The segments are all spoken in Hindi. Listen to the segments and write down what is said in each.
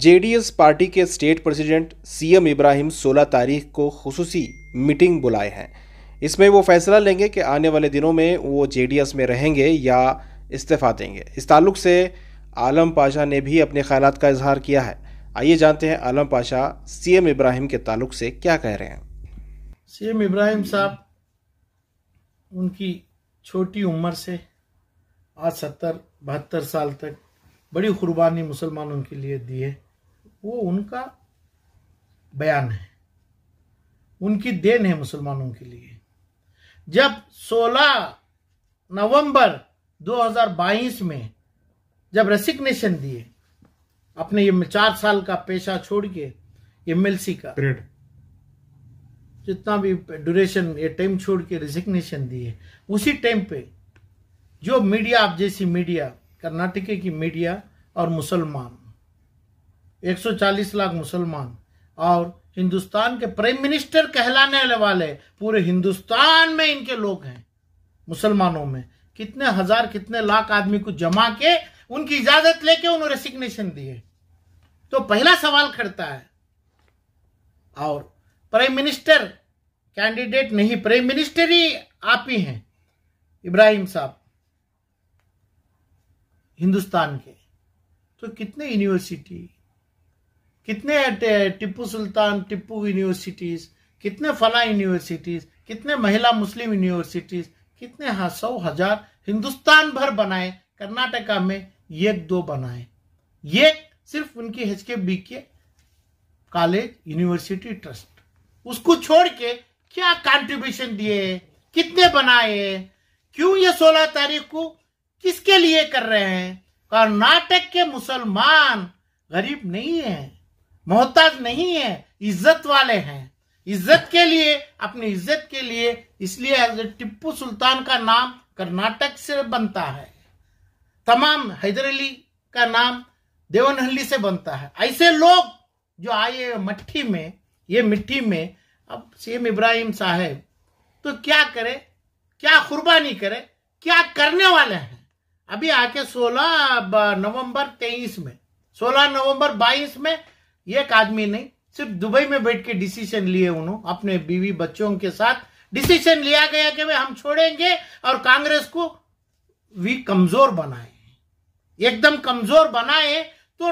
जेडीएस पार्टी के स्टेट प्रेसिडेंट सीएम इब्राहिम 16 तारीख को खसूसी मीटिंग बुलाए हैं इसमें वो फैसला लेंगे कि आने वाले दिनों में वो जेडीएस में रहेंगे या इस्तीफा देंगे इस ताल्लुक से आलम पाशा ने भी अपने ख्याल का इजहार किया है आइए जानते हैं आलम पाशा सीएम इब्राहिम के ताल्लुक से क्या कह रहे हैं सीएम इब्राहिम साहब उनकी छोटी उम्र से आज सत्तर बहत्तर साल तक बड़ी कुर्बानी मुसलमानों के लिए दी है वो उनका बयान है उनकी देन है मुसलमानों के लिए जब 16 नवंबर 2022 में जब रेसिग्नेशन दिए अपने ये चार साल का पेशा छोड़ के एमएलसी का पीरियड जितना भी ड्यूरेशन ये टाइम छोड़ के रेजिग्नेशन दिए उसी टाइम पे जो मीडिया आप जैसी मीडिया कर्नाटके की मीडिया और मुसलमान 140 लाख मुसलमान और हिंदुस्तान के प्राइम मिनिस्टर कहलाने वाले पूरे हिंदुस्तान में इनके लोग हैं मुसलमानों में कितने हजार कितने लाख आदमी को जमा के उनकी इजाजत लेके उन्होंने रेसिग्नेशन दिए तो पहला सवाल खड़ता है और प्राइम मिनिस्टर कैंडिडेट नहीं प्राइम मिनिस्टर ही आप ही हैं इब्राहिम साहब हिंदुस्तान के तो कितने यूनिवर्सिटी कितने टिप्पू सुल्तान टिप्पू यूनिवर्सिटीज कितने फला यूनिवर्सिटीज कितने महिला मुस्लिम यूनिवर्सिटीज कितने सौ हजार हिंदुस्तान भर बनाए कर्नाटका में एक दो बनाए ये सिर्फ उनकी एच के बी के कॉलेज यूनिवर्सिटी ट्रस्ट उसको छोड़ के क्या कंट्रीब्यूशन दिए कितने बनाए क्यों ये सोलह तारीख को किसके लिए कर रहे हैं कर्नाटक के मुसलमान गरीब नहीं है मोहताज नहीं है इज्जत वाले हैं इज्जत के लिए अपनी इज्जत के लिए इसलिए टिप्पू सुल्तान का नाम कर्नाटक से बनता है तमाम हैदर अली का नाम देवनहली से बनता है ऐसे लोग जो आए मट्टी में ये मिट्टी में अब सीएम इब्राहिम साहेब तो क्या करे क्या कुर्बानी करे क्या करने वाले हैं अभी आके 16 नवंबर 23 में 16 नवंबर 22 में एक आदमी नहीं सिर्फ दुबई में बैठ के डिसीजन लिए उन्होंने अपने बीवी बच्चों के साथ डिसीजन लिया गया कि वे हम छोड़ेंगे और कांग्रेस को भी कमजोर बनाए एकदम कमजोर बनाए तो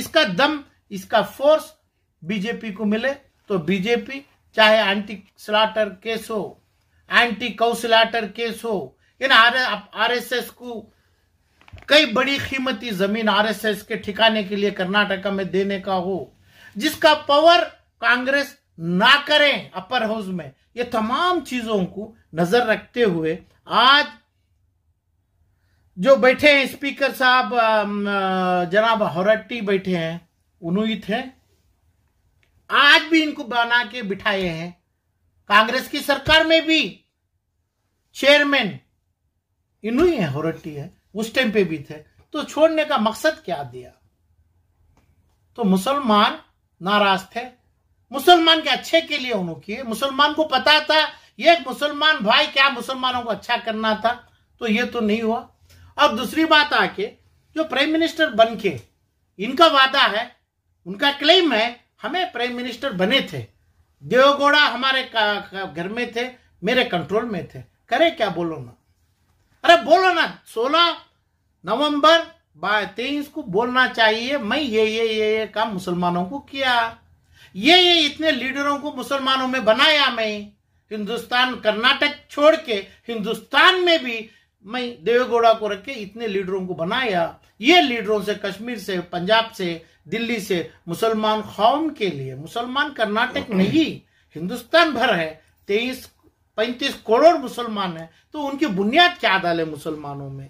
इसका दम इसका फोर्स बीजेपी को मिले तो बीजेपी चाहे एंटी स्लाटर केस हो एंटी कौशलाटर केस हो इन आरएसएस को कई बड़ी कीमती जमीन आरएसएस के ठिकाने के लिए कर्नाटका में देने का हो जिसका पावर कांग्रेस ना करें अपर हाउस में ये तमाम चीजों को नजर रखते हुए आज जो बैठे हैं स्पीकर साहब जनाब हरट्टी बैठे हैं ही थे आज भी इनको बना के बिठाए हैं कांग्रेस की सरकार में भी चेयरमैन इन्हीं अथॉरिटी है उस टाइम पे भी थे तो छोड़ने का मकसद क्या दिया तो मुसलमान नाराज थे मुसलमान के अच्छे के लिए उन्होंने किए मुसलमान को पता था ये मुसलमान भाई क्या मुसलमानों को अच्छा करना था तो ये तो नहीं हुआ अब दूसरी बात आके जो प्राइम मिनिस्टर बन के इनका वादा है उनका क्लेम है हमें प्राइम मिनिस्टर बने थे देवगौड़ा हमारे घर में थे मेरे कंट्रोल में थे करे क्या बोलो ना अरे बोलो ना सोलह नवंबर तेईस को बोलना चाहिए मैं ये ये ये ये काम मुसलमानों को किया ये ये इतने लीडरों को मुसलमानों में बनाया मैं हिंदुस्तान कर्नाटक छोड़ के हिंदुस्तान में भी मैं देवेगौड़ा को रख के इतने लीडरों को बनाया ये लीडरों से कश्मीर से पंजाब से दिल्ली से मुसलमान कौम के लिए मुसलमान कर्नाटक नहीं हिंदुस्तान भर है तेईस पैंतीस करोड़ मुसलमान है तो उनकी बुनियाद क्या डाले मुसलमानों में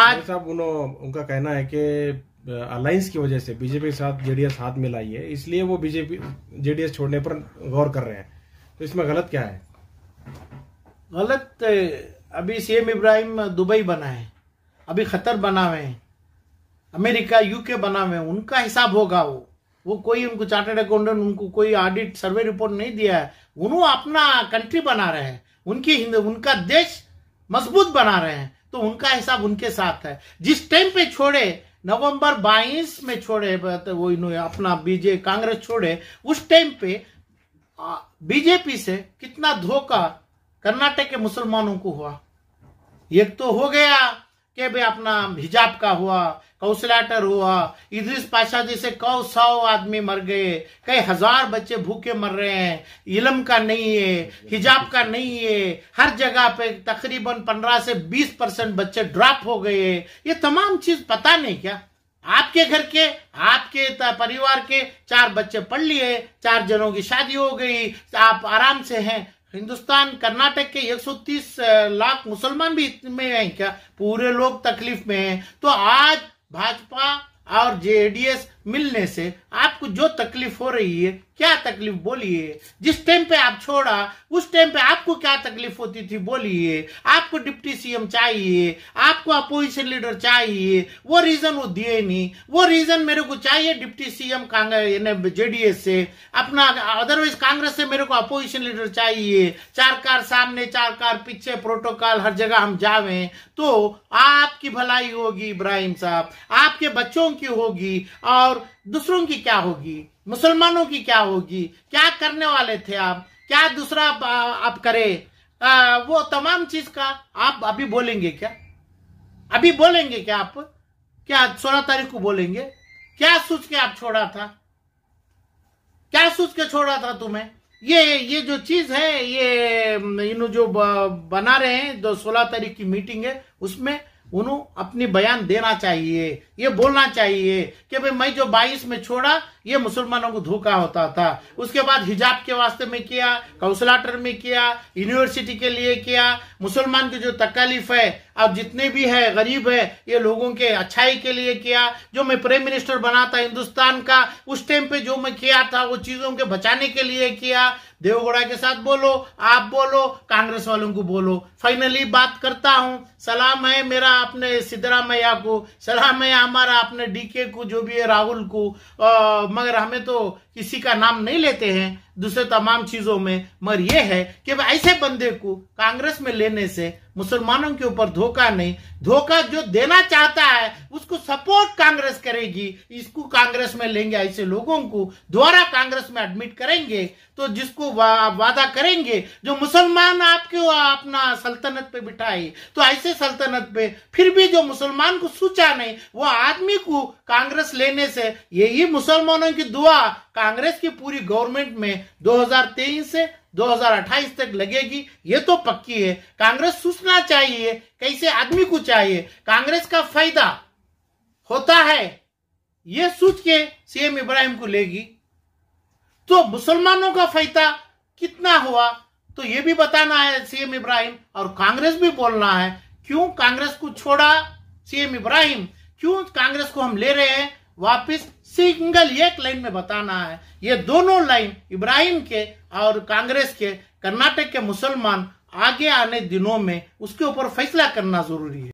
आज साहब उनका कहना है कि अलायंस की वजह से बीजेपी के साथ जेडीएस हाथ मिलाई है इसलिए वो बीजेपी जेडीएस छोड़ने पर गौर कर रहे हैं तो इसमें गलत क्या है गलत अभी सीएम इब्राहिम दुबई बना है अभी खतर बना हुए हैं अमेरिका यूके बना हुए हैं उनका हिसाब होगा वो वो कोई उनको चार्टर्ड अकाउंटेंट उनको कोई ऑडिट सर्वे रिपोर्ट नहीं दिया है उन्हों अपना कंट्री बना रहे हैं उनकी उनका देश मजबूत बना रहे हैं तो उनका हिसाब उनके साथ है जिस टाइम पे छोड़े नवंबर 22 में छोड़े तो वो अपना बीजे कांग्रेस छोड़े उस टाइम पे बीजेपी से कितना धोखा कर्नाटक के मुसलमानों को हुआ एक तो हो गया कि भाई अपना हिजाब का हुआ कौशलाटर हुआ इधरिस पाशा से कौ सौ आदमी मर गए कई हजार बच्चे भूखे मर रहे हैं इलम का नहीं है हिजाब का नहीं है हर जगह पे तकरीबन पंद्रह से बीस परसेंट बच्चे ड्रॉप हो गए ये तमाम चीज पता नहीं क्या आपके घर के आपके परिवार के चार बच्चे पढ़ लिए चार जनों की शादी हो गई आप आराम से हैं हिंदुस्तान कर्नाटक के 130 लाख मुसलमान भी इतने हैं क्या पूरे लोग तकलीफ में हैं तो आज भाजपा और जेडीएस मिलने से आपको जो तकलीफ हो रही है क्या तकलीफ बोलिए जिस टाइम पे आप छोड़ा उस टाइम पे आपको क्या तकलीफ होती थी बोलिए आपको डिप्टी सीएम चाहिए आपको अपोजिशन लीडर चाहिए वो रीजन वो दिए नहीं वो रीजन मेरे को चाहिए डिप्टी सीएम कांग्रेस जेडीएस से अपना अदरवाइज कांग्रेस से मेरे को अपोजिशन लीडर चाहिए चार कार सामने चार कार पीछे प्रोटोकॉल हर जगह हम जावे तो आपकी भलाई होगी इब्राहिम साहब आपके बच्चों की होगी और दूसरों की क्या होगी मुसलमानों की क्या होगी क्या करने वाले थे आप क्या दूसरा आप, करे आ, वो तमाम चीज का आप अभी बोलेंगे क्या अभी बोलेंगे क्या आप क्या सोलह तारीख को बोलेंगे क्या सोच के आप छोड़ा था क्या सोच के छोड़ा था तुम्हें ये ये जो चीज है ये इन जो बना रहे हैं जो सोलह तारीख की मीटिंग है उसमें उन्हों अपनी बयान देना चाहिए ये बोलना चाहिए कि भाई मैं जो 22 में छोड़ा ये मुसलमानों को धोखा होता था उसके बाद हिजाब के वास्ते में किया काउंसलाटर में किया यूनिवर्सिटी के लिए किया मुसलमान की जो तकलीफ है अब जितने भी है गरीब है ये लोगों के अच्छाई के लिए किया जो मैं प्राइम मिनिस्टर बना था हिंदुस्तान का उस टाइम पे जो मैं किया था वो चीजों के बचाने के लिए किया देवगौड़ा के साथ बोलो आप बोलो कांग्रेस वालों को बोलो फाइनली बात करता हूं सलाम है मेरा अपने सिद्धरामैया को सलाम है हमारा आपने डीके को जो भी है राहुल को आ, मगर हमें तो किसी का नाम नहीं लेते हैं दूसरे तमाम चीजों में मगर यह है कि ऐसे बंदे को कांग्रेस में लेने से मुसलमानों के ऊपर धोखा नहीं धोखा जो देना चाहता है उसको सपोर्ट कांग्रेस करेगी इसको कांग्रेस में लेंगे ऐसे लोगों को द्वारा कांग्रेस में एडमिट करेंगे तो जिसको वा, वादा करेंगे जो मुसलमान आपके अपना सल्तनत पे बिठाए तो ऐसे सल्तनत पे फिर भी जो मुसलमान को सोचा नहीं वो आदमी को कांग्रेस लेने से यही मुसलमानों की दुआ कांग्रेस की पूरी गवर्नमेंट में 2023 से 2028 तक लगेगी ये तो पक्की है कांग्रेस सोचना चाहिए कैसे आदमी को चाहिए कांग्रेस का फायदा होता है ये सोच के सीएम इब्राहिम को लेगी तो मुसलमानों का फायदा कितना हुआ तो ये भी बताना है सीएम इब्राहिम और कांग्रेस भी बोलना है क्यों कांग्रेस को छोड़ा सीएम इब्राहिम क्यों कांग्रेस को हम ले रहे हैं वापस सिंगल एक लाइन में बताना है ये दोनों लाइन इब्राहिम के और कांग्रेस के कर्नाटक के मुसलमान आगे आने दिनों में उसके ऊपर फैसला करना जरूरी है